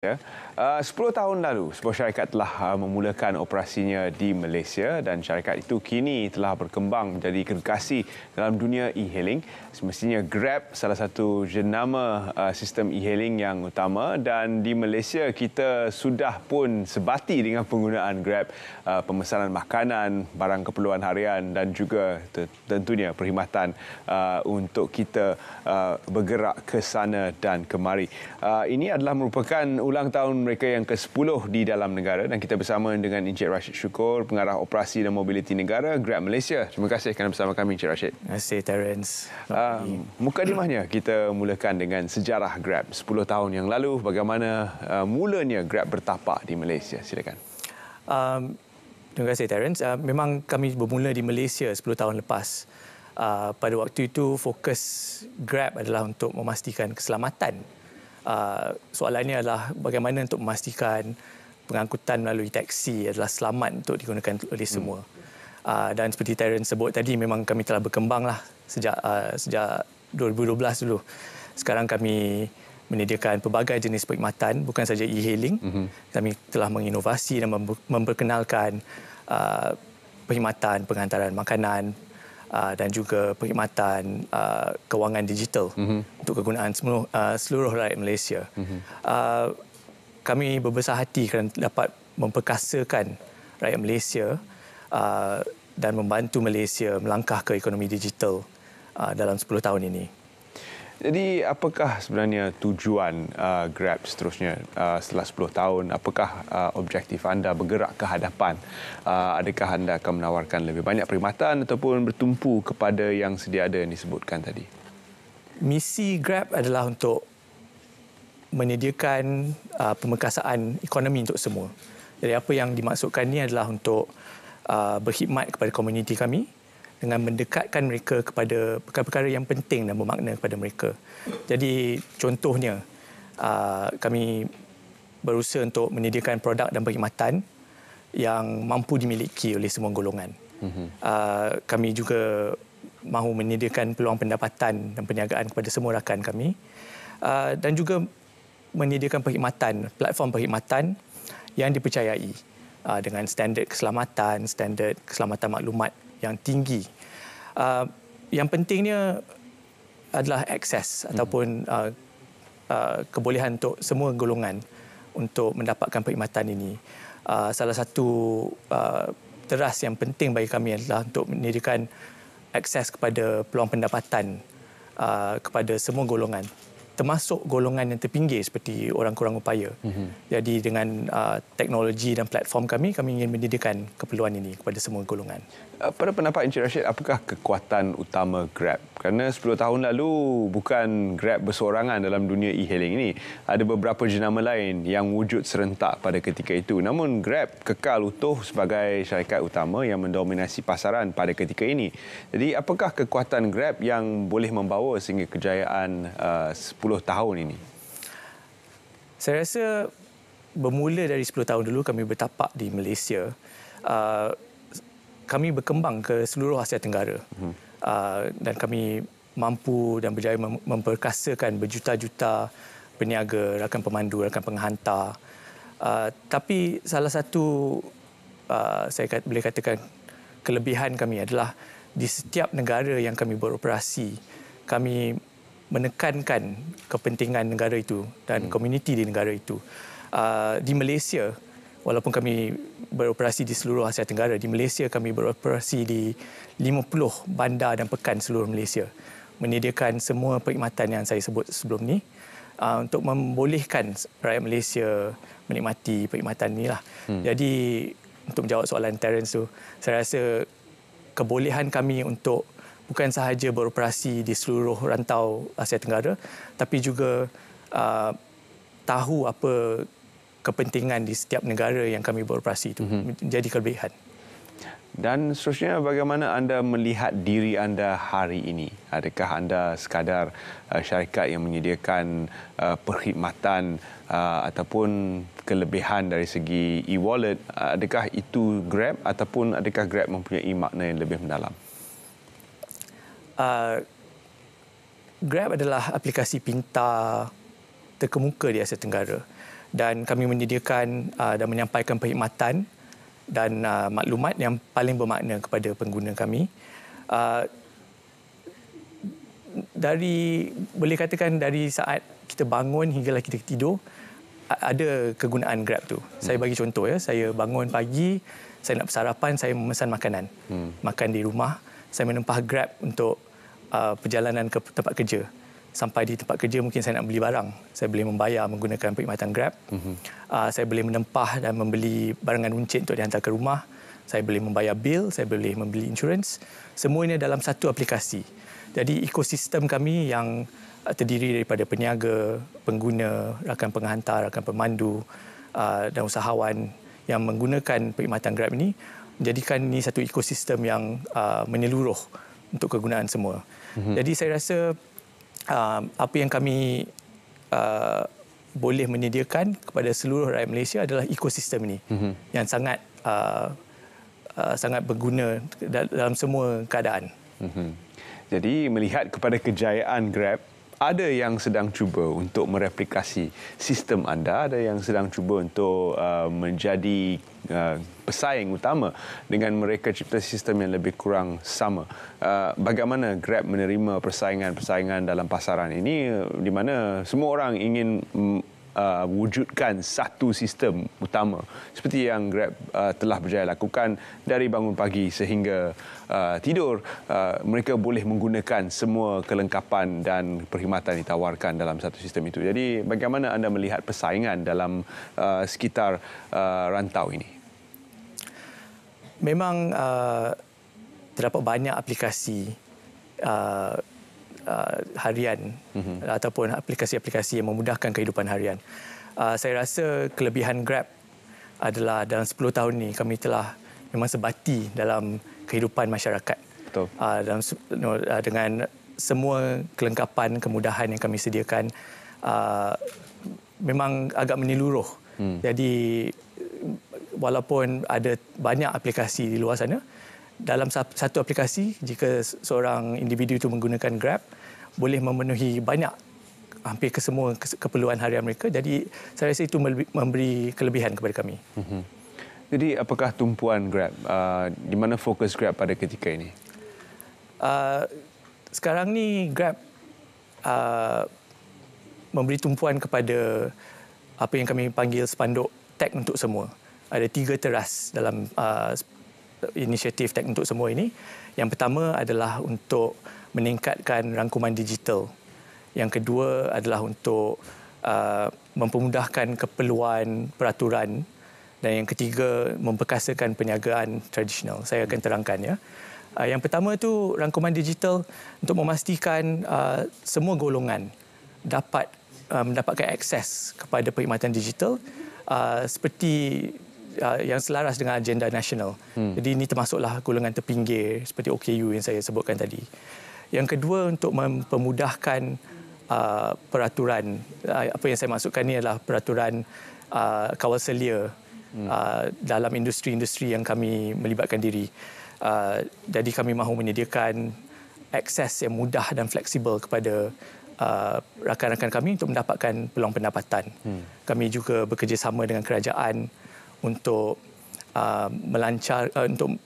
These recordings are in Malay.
Ya. 10 ah, tahun lalu sebuah syarikat telah ah, memulakan operasinya di Malaysia dan syarikat itu kini telah berkembang menjadi gergasi dalam dunia e-hailing. Semestinya Grab salah satu jenama ah, sistem e-hailing yang utama dan di Malaysia kita sudah pun sebati dengan penggunaan Grab pemesanan makanan, barang keperluan harian dan juga tentunya perkhidmatan untuk kita bergerak ke sana dan kemari. Ini adalah merupakan ulang tahun mereka yang ke-10 di dalam negara dan kita bersama dengan Encik Rashid Syukur, Pengarah Operasi dan Mobiliti Negara Grab Malaysia. Terima kasih kerana bersama kami Encik Rashid. Terima kasih Terence. Uh, ah, mukadimahnya kita mulakan dengan sejarah Grab 10 tahun yang lalu bagaimana uh, mulanya Grab bertapak di Malaysia. Silakan. Um, terima kasih Terence. Uh, memang kami bermula di Malaysia 10 tahun lepas. Uh, pada waktu itu fokus Grab adalah untuk memastikan keselamatan Ah, soalannya adalah bagaimana untuk memastikan pengangkutan melalui teksi adalah selamat untuk digunakan oleh hmm. semua. Hmm. Uh, dan seperti Tyrone sebut tadi, memang kami telah berkembanglah sejak uh, sejak 2012 dulu. Sekarang kami menyediakan pelbagai jenis perkhidmatan, bukan saja e-hailing. Hmm. Kami telah menginovasi dan memperkenalkan uh, perkhidmatan pengantaran makanan, Uh, dan juga perkhidmatan uh, kewangan digital mm-hmm. untuk kegunaan seluruh, uh, seluruh rakyat Malaysia. Mm-hmm. Uh, kami berbesar hati kerana dapat memperkasakan rakyat Malaysia uh, dan membantu Malaysia melangkah ke ekonomi digital uh, dalam 10 tahun ini. Jadi apakah sebenarnya tujuan uh, Grab seterusnya uh, setelah 10 tahun? Apakah uh, objektif anda bergerak ke hadapan? Uh, adakah anda akan menawarkan lebih banyak perkhidmatan ataupun bertumpu kepada yang sedia ada yang disebutkan tadi? Misi Grab adalah untuk menyediakan uh, pemekasaan ekonomi untuk semua. Jadi apa yang dimaksudkan ini adalah untuk uh, berkhidmat kepada komuniti kami dengan mendekatkan mereka kepada perkara-perkara yang penting dan bermakna kepada mereka. Jadi contohnya uh, kami berusaha untuk menyediakan produk dan perkhidmatan yang mampu dimiliki oleh semua golongan. Mhm. Uh, kami juga mahu menyediakan peluang pendapatan dan perniagaan kepada semua rakan kami uh, dan juga menyediakan perkhidmatan, platform perkhidmatan yang dipercayai dengan standard keselamatan, standard keselamatan maklumat yang tinggi. Uh, yang pentingnya adalah akses hmm. ataupun uh, uh, kebolehan untuk semua golongan untuk mendapatkan perkhidmatan ini. Uh, salah satu uh, teras yang penting bagi kami adalah untuk mendirikan akses kepada peluang pendapatan uh, kepada semua golongan termasuk golongan yang terpinggir seperti orang kurang upaya. Mm-hmm. Jadi dengan uh, teknologi dan platform kami, kami ingin mendidikkan keperluan ini kepada semua golongan. Uh, pada pendapat Encik Rashid, apakah kekuatan utama Grab? Kerana 10 tahun lalu bukan Grab bersorangan dalam dunia e-hailing ini. Ada beberapa jenama lain yang wujud serentak pada ketika itu. Namun Grab kekal utuh sebagai syarikat utama yang mendominasi pasaran pada ketika ini. Jadi apakah kekuatan Grab yang boleh membawa sehingga kejayaan uh, 10 tahun ini? Saya rasa bermula dari 10 tahun dulu kami bertapak di Malaysia. Uh, kami berkembang ke seluruh Asia Tenggara. Mhm. Uh, dan kami mampu dan berjaya mem- memperkasakan berjuta-juta peniaga, rakan pemandu, rakan penghantar. Uh, tapi salah satu uh, saya kat- boleh katakan kelebihan kami adalah di setiap negara yang kami beroperasi, kami menekankan kepentingan negara itu dan hmm. komuniti di negara itu. Uh, di Malaysia, walaupun kami beroperasi di seluruh Asia Tenggara, di Malaysia kami beroperasi di 50 bandar dan pekan seluruh Malaysia. Menyediakan semua perkhidmatan yang saya sebut sebelum ni uh, untuk membolehkan rakyat Malaysia menikmati perkhidmatan ini. Lah. Hmm. Jadi untuk menjawab soalan Terence tu, saya rasa kebolehan kami untuk bukan sahaja beroperasi di seluruh rantau Asia Tenggara tapi juga uh, tahu apa kepentingan di setiap negara yang kami beroperasi itu mm-hmm. menjadi kelebihan. Dan seterusnya bagaimana anda melihat diri anda hari ini? Adakah anda sekadar uh, syarikat yang menyediakan uh, perkhidmatan uh, ataupun kelebihan dari segi e-wallet? Adakah itu Grab ataupun adakah Grab mempunyai makna yang lebih mendalam? Uh, Grab adalah aplikasi pintar terkemuka di Asia Tenggara dan kami menyediakan uh, dan menyampaikan perkhidmatan dan uh, maklumat yang paling bermakna kepada pengguna kami. dari boleh katakan dari saat kita bangun hinggalah kita tidur ada kegunaan Grab tu. Hmm. Saya bagi contoh ya, saya bangun pagi, saya nak sarapan, saya memesan makanan. Hmm. Makan di rumah, saya menempah Grab untuk uh, perjalanan ke tempat kerja. Sampai di tempat kerja mungkin saya nak beli barang. Saya boleh membayar menggunakan perkhidmatan Grab. Mm-hmm. Uh, saya boleh menempah dan membeli barangan runcit untuk dihantar ke rumah. Saya boleh membayar bil, saya boleh membeli insurans. Semua ini dalam satu aplikasi. Jadi ekosistem kami yang uh, terdiri daripada peniaga, pengguna, rakan penghantar, rakan pemandu uh, dan usahawan yang menggunakan perkhidmatan Grab ini menjadikan ini satu ekosistem yang uh, menyeluruh untuk kegunaan semua. Mm-hmm. Jadi saya rasa uh, apa yang kami uh, boleh menyediakan kepada seluruh rakyat Malaysia adalah ekosistem ini mm-hmm. yang sangat uh, uh, sangat berguna dalam semua keadaan. Mm-hmm. Jadi melihat kepada kejayaan Grab ada yang sedang cuba untuk mereplikasi sistem anda, ada yang sedang cuba untuk uh, menjadi uh, pesaing utama dengan mereka cipta sistem yang lebih kurang sama. Uh, bagaimana Grab menerima persaingan-persaingan dalam pasaran ini di mana semua orang ingin mm, uh, wujudkan satu sistem utama seperti yang Grab uh, telah berjaya lakukan dari bangun pagi sehingga uh, tidur uh, mereka boleh menggunakan semua kelengkapan dan perkhidmatan ditawarkan dalam satu sistem itu. Jadi bagaimana anda melihat persaingan dalam uh, sekitar uh, rantau ini? Memang uh, terdapat banyak aplikasi uh, uh, harian mm-hmm. ataupun aplikasi-aplikasi yang memudahkan kehidupan harian. Uh, saya rasa kelebihan Grab adalah dalam 10 tahun ini kami telah memang sebati dalam kehidupan masyarakat. Betul. Uh, dalam uh, dengan semua kelengkapan kemudahan yang kami sediakan uh, memang agak meniluruh. Mm. Jadi walaupun ada banyak aplikasi di luar sana dalam satu aplikasi jika seorang individu itu menggunakan Grab boleh memenuhi banyak hampir kesemua keperluan harian mereka jadi saya rasa itu memberi kelebihan kepada kami. Mhm. Jadi apakah tumpuan Grab uh, di mana fokus Grab pada ketika ini? Uh, sekarang ni Grab uh, memberi tumpuan kepada apa yang kami panggil spanduk tech untuk semua. Ada tiga teras dalam inisiatif tech untuk semua ini. Yang pertama adalah untuk meningkatkan rangkuman digital. Yang kedua adalah untuk uh, mempermudahkan keperluan peraturan dan yang ketiga memperkasakan perniagaan tradisional. Saya akan terangkan ya. Uh, yang pertama itu rangkuman digital untuk memastikan uh, semua golongan dapat uh, mendapatkan akses kepada perkhidmatan digital uh, seperti Uh, yang selaras dengan agenda nasional. Hmm. Jadi ini termasuklah golongan terpinggir seperti OKU yang saya sebutkan tadi. Yang kedua untuk mempermudahkan uh, peraturan uh, apa yang saya masukkan ini adalah peraturan uh, kawal selia hmm. uh, dalam industri-industri yang kami melibatkan diri. Uh, jadi kami mahu menyediakan akses yang mudah dan fleksibel kepada Uh, rakan-rakan kami untuk mendapatkan peluang pendapatan. Hmm. Kami juga bekerjasama dengan kerajaan untuk uh, melancar uh, untuk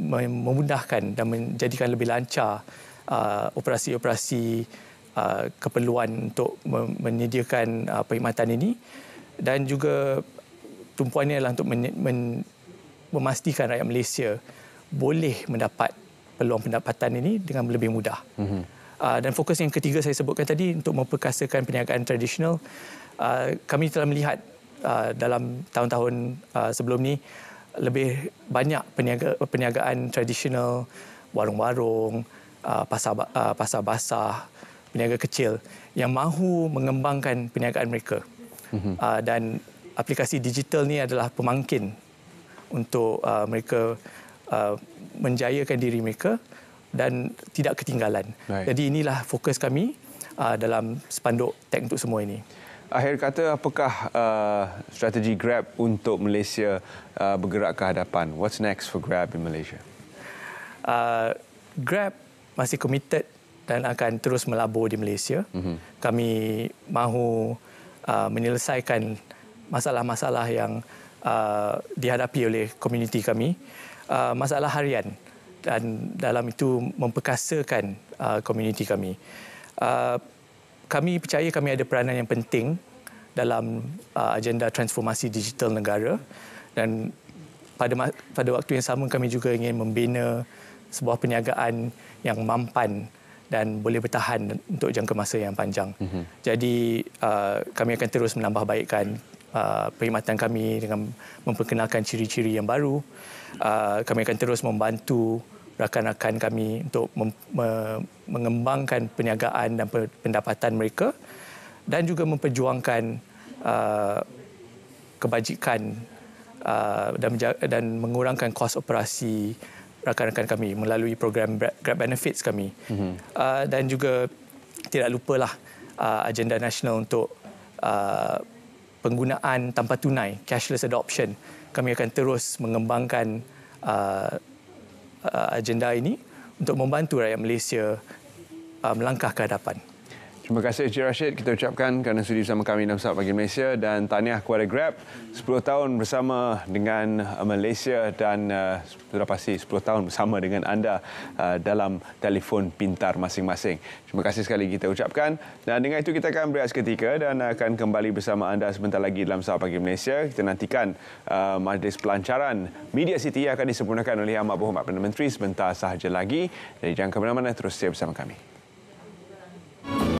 memudahkan dan menjadikan lebih lancar uh, operasi-operasi uh, keperluan untuk menyediakan uh, perkhidmatan ini dan juga tumpuannya adalah untuk memastikan rakyat Malaysia boleh mendapat peluang pendapatan ini dengan lebih mudah. Mm-hmm. Uh, dan fokus yang ketiga saya sebutkan tadi untuk memperkasakan perniagaan tradisional, uh, kami telah melihat Uh, dalam tahun-tahun uh, sebelum ni lebih banyak peniaga, peniagaan tradisional warung-warung uh, pasar uh, pasar basah peniaga kecil yang mahu mengembangkan peniagaan mereka mm-hmm. uh, dan aplikasi digital ni adalah pemangkin untuk uh, mereka uh, menjayakan diri mereka dan tidak ketinggalan. Right. Jadi inilah fokus kami uh, dalam spanduk tech untuk semua ini akhir kata apakah uh, strategi Grab untuk Malaysia uh, bergerak ke hadapan what's next for Grab in Malaysia uh, Grab masih committed dan akan terus melabur di Malaysia mm-hmm. kami mahu uh, menyelesaikan masalah-masalah yang uh, dihadapi oleh komuniti kami uh, masalah harian dan dalam itu memperkasakan uh, komuniti kami uh, kami percaya kami ada peranan yang penting dalam uh, agenda transformasi digital negara dan pada pada waktu yang sama kami juga ingin membina sebuah perniagaan yang mampan dan boleh bertahan untuk jangka masa yang panjang. Mm-hmm. Jadi uh, kami akan terus menambah baikkan uh, perkhidmatan kami dengan memperkenalkan ciri-ciri yang baru. Uh, kami akan terus membantu rakan-rakan kami untuk mengembangkan perniagaan dan pendapatan mereka dan juga memperjuangkan uh, kebajikan uh, dan, dan mengurangkan kos operasi rakan-rakan kami melalui program Grab Benefits kami. Mm-hmm. Uh, dan juga tidak lupalah uh, agenda nasional untuk uh, penggunaan tanpa tunai, cashless adoption. Kami akan terus mengembangkan uh, Uh, agenda ini untuk membantu rakyat Malaysia uh, melangkah ke hadapan. Terima kasih Encik Rashid. Kita ucapkan kerana sudi bersama kami dalam Sabah Pagi Malaysia dan tahniah kepada Grab. 10 tahun bersama dengan uh, Malaysia dan uh, sudah pasti 10 tahun bersama dengan anda uh, dalam telefon pintar masing-masing. Terima kasih sekali kita ucapkan. Dan dengan itu kita akan berehat seketika dan akan kembali bersama anda sebentar lagi dalam Sabah Pagi Malaysia. Kita nantikan uh, majlis pelancaran Media City yang akan disempurnakan oleh Amat Berhormat Perdana Menteri sebentar sahaja lagi. Jadi jangan kemana mana-mana, terus stay bersama kami.